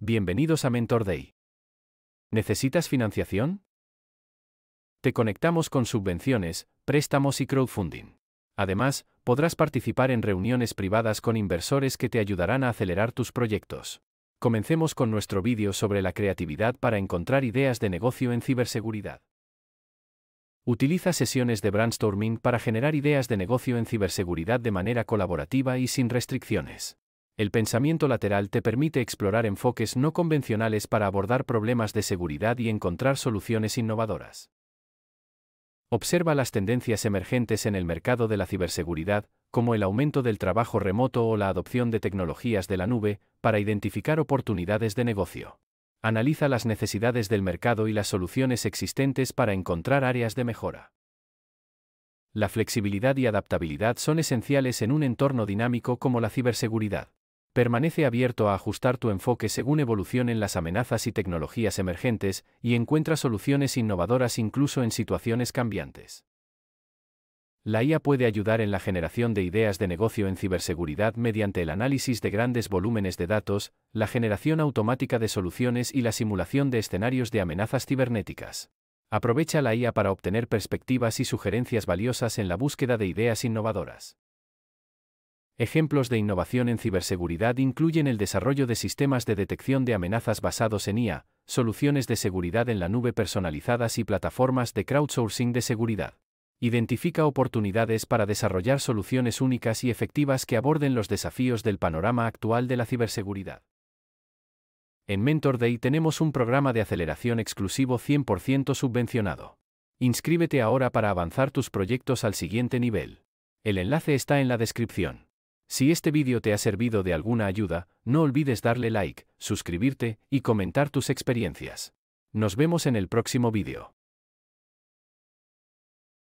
Bienvenidos a Mentor Day. ¿Necesitas financiación? Te conectamos con subvenciones, préstamos y crowdfunding. Además, podrás participar en reuniones privadas con inversores que te ayudarán a acelerar tus proyectos. Comencemos con nuestro vídeo sobre la creatividad para encontrar ideas de negocio en ciberseguridad. Utiliza sesiones de brainstorming para generar ideas de negocio en ciberseguridad de manera colaborativa y sin restricciones el pensamiento lateral te permite explorar enfoques no convencionales para abordar problemas de seguridad y encontrar soluciones innovadoras. Observa las tendencias emergentes en el mercado de la ciberseguridad, como el aumento del trabajo remoto o la adopción de tecnologías de la nube, para identificar oportunidades de negocio. Analiza las necesidades del mercado y las soluciones existentes para encontrar áreas de mejora. La flexibilidad y adaptabilidad son esenciales en un entorno dinámico como la ciberseguridad. Permanece abierto a ajustar tu enfoque según en las amenazas y tecnologías emergentes, y encuentra soluciones innovadoras incluso en situaciones cambiantes. La IA puede ayudar en la generación de ideas de negocio en ciberseguridad mediante el análisis de grandes volúmenes de datos, la generación automática de soluciones y la simulación de escenarios de amenazas cibernéticas. Aprovecha la IA para obtener perspectivas y sugerencias valiosas en la búsqueda de ideas innovadoras. Ejemplos de innovación en ciberseguridad incluyen el desarrollo de sistemas de detección de amenazas basados en IA, soluciones de seguridad en la nube personalizadas y plataformas de crowdsourcing de seguridad. Identifica oportunidades para desarrollar soluciones únicas y efectivas que aborden los desafíos del panorama actual de la ciberseguridad. En Mentor Day tenemos un programa de aceleración exclusivo 100% subvencionado. Inscríbete ahora para avanzar tus proyectos al siguiente nivel. El enlace está en la descripción. Si este vídeo te ha servido de alguna ayuda, no olvides darle like, suscribirte y comentar tus experiencias. Nos vemos en el próximo vídeo.